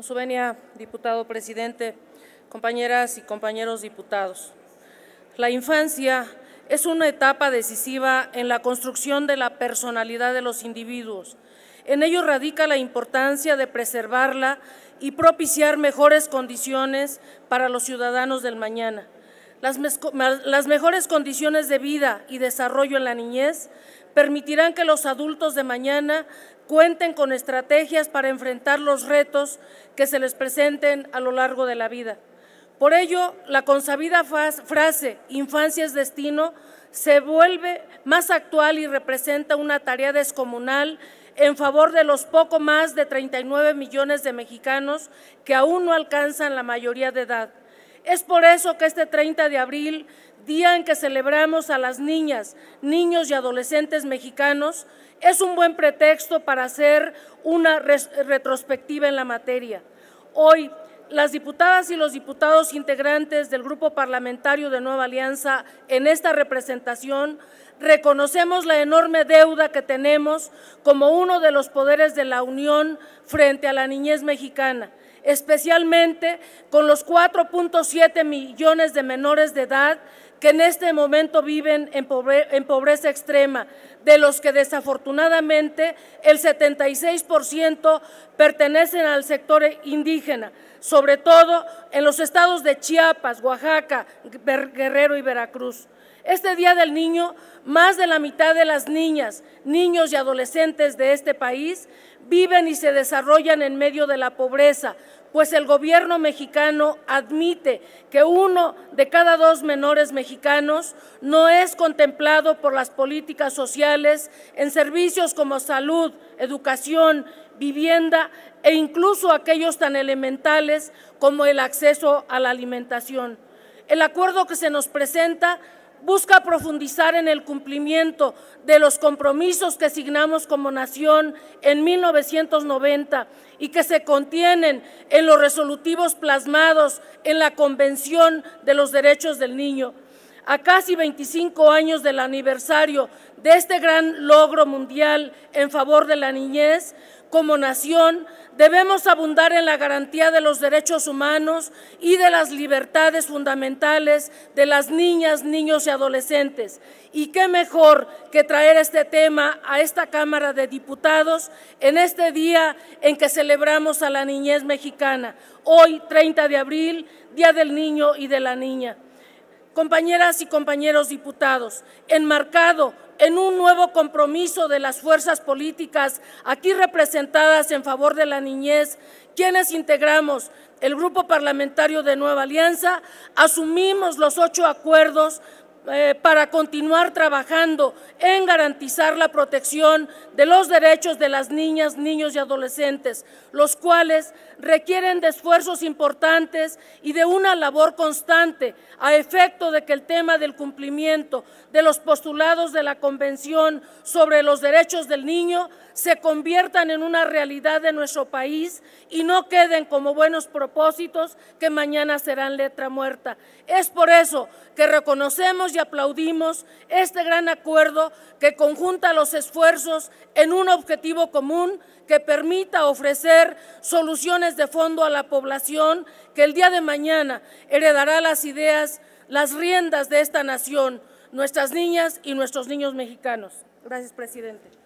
Musuvenia, diputado presidente, compañeras y compañeros diputados. La infancia es una etapa decisiva en la construcción de la personalidad de los individuos. En ello radica la importancia de preservarla y propiciar mejores condiciones para los ciudadanos del mañana. Las, las, mejores condiciones de vida y desarrollo en la niñez permitirán que los adultos de mañana cuenten con estrategias para enfrentar los retos que se les presenten a lo largo de la vida. Por ello, la consabida frase infancia es destino se vuelve más actual y representa una tarea descomunal en favor de los poco más de 39 millones de mexicanos que aún no alcanzan la mayoría de edad. Es por eso que este 30 de abril, día en que celebramos a las niñas, niños y adolescentes mexicanos, es un buen pretexto para hacer una retrospectiva en la materia. Hoy, las diputadas y los diputados integrantes del Grupo Parlamentario de Nueva Alianza en esta representación reconocemos la enorme deuda que tenemos como uno de los poderes de la Unión frente a la niñez mexicana especialmente con los 4.7 millones de menores de edad que en este momento viven en, pobreza extrema, de los que desafortunadamente el 76% pertenecen al sector indígena, sobre todo en los estados de Chiapas, Oaxaca, Guerrero y Veracruz. Este Día del Niño, más de la mitad de las niñas, niños y adolescentes de este país viven y se desarrollan en medio de la pobreza, pues el gobierno mexicano admite que uno de cada dos menores mexicanos no es contemplado por las políticas sociales en servicios como salud, educación, vivienda e incluso aquellos tan elementales como el acceso a la alimentación. El acuerdo que se nos presenta busca profundizar en el cumplimiento de los compromisos que asignamos como nación en 1990 y que se contienen en los resolutivos plasmados en la Convención de los Derechos del Niño. A casi 25 años del aniversario de este gran logro mundial en favor de la niñez, como nación Debemos abundar en la garantía de los derechos humanos y de las libertades fundamentales de las niñas, niños y adolescentes. Y qué mejor que traer este tema a esta Cámara de Diputados en este día en que celebramos a la niñez mexicana, hoy 30 de abril, Día del Niño y de la Niña. Compañeras y compañeros diputados, enmarcado en un nuevo compromiso de las fuerzas políticas aquí representadas en favor de la niñez, quienes integramos el Grupo Parlamentario de Nueva Alianza, asumimos los ocho acuerdos eh, para continuar trabajando en garantizar la protección de los derechos de las niñas, niños y adolescentes, los cuales requieren de esfuerzos importantes y de una labor constante a efecto de que el tema del cumplimiento de los postulados de la Convención sobre los Derechos del Niño se conviertan en una realidad de nuestro país y no queden como buenos propósitos que mañana serán letra muerta. Es por eso que reconocemos y aplaudimos este gran acuerdo que conjunta los esfuerzos en un objetivo común que permita ofrecer soluciones de fondo a la población que el día de mañana heredará las ideas, las riendas de esta nación, nuestras niñas y nuestros niños mexicanos. Gracias, presidente.